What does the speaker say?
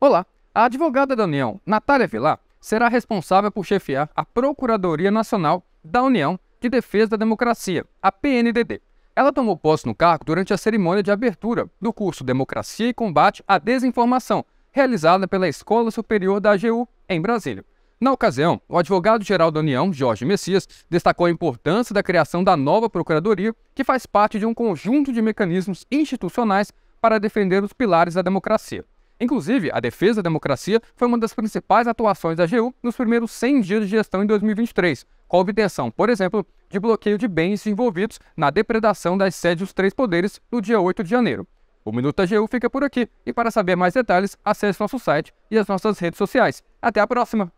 Olá, a advogada da União, Natália Vilar, será responsável por chefiar a Procuradoria Nacional da União de Defesa da Democracia, a PNDD. Ela tomou posse no cargo durante a cerimônia de abertura do curso Democracia e Combate à Desinformação, realizada pela Escola Superior da AGU, em Brasília. Na ocasião, o advogado-geral da União, Jorge Messias, destacou a importância da criação da nova Procuradoria, que faz parte de um conjunto de mecanismos institucionais para defender os pilares da democracia. Inclusive, a defesa da democracia foi uma das principais atuações da AGU nos primeiros 100 dias de gestão em 2023, com a obtenção, por exemplo, de bloqueio de bens envolvidos na depredação das sedes dos três poderes no dia 8 de janeiro. O Minuto AGU fica por aqui e para saber mais detalhes, acesse nosso site e as nossas redes sociais. Até a próxima!